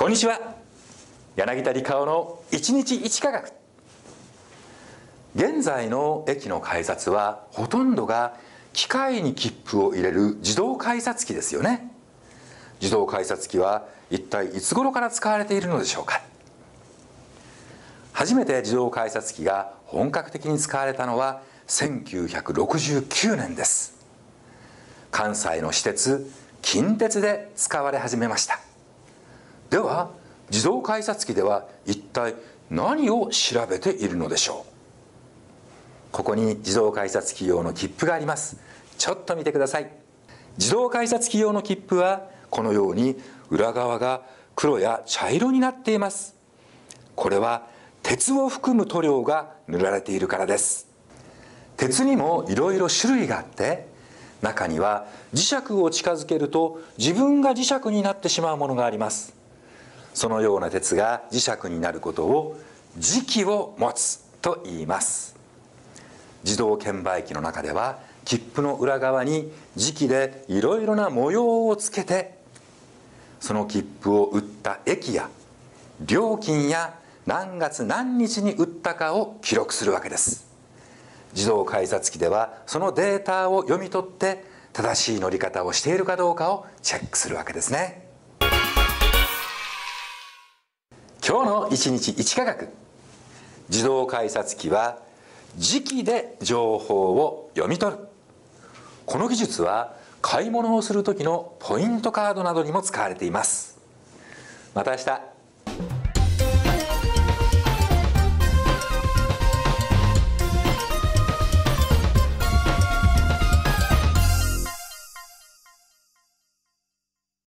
こんにちは柳田理香の一日一科学現在の駅の改札はほとんどが機械に切符を入れる自動改札機ですよね自動改札機は一体いつ頃から使われているのでしょうか初めて自動改札機が本格的に使われたのは1969年です関西の私鉄近鉄で使われ始めましたでは自動改札機では一体何を調べているのでしょうここに自動改札機用の切符がありますちょっと見てください自動改札機用の切符はこのように裏側が黒や茶色になっていますこれは鉄を含む塗料が塗られているからです鉄にもいろいろ種類があって中には磁石を近づけると自分が磁石になってしまうものがありますそのような鉄が磁石になることを磁気を持つと言います自動券売機の中では切符の裏側に磁気でいろいろな模様をつけてその切符を売った駅や料金や何月何日に売ったかを記録するわけです自動改札機ではそのデータを読み取って正しい乗り方をしているかどうかをチェックするわけですね今日の一日一科学自動改札機は磁気で情報を読み取るこの技術は買い物をする時のポイントカードなどにも使われていますまた明日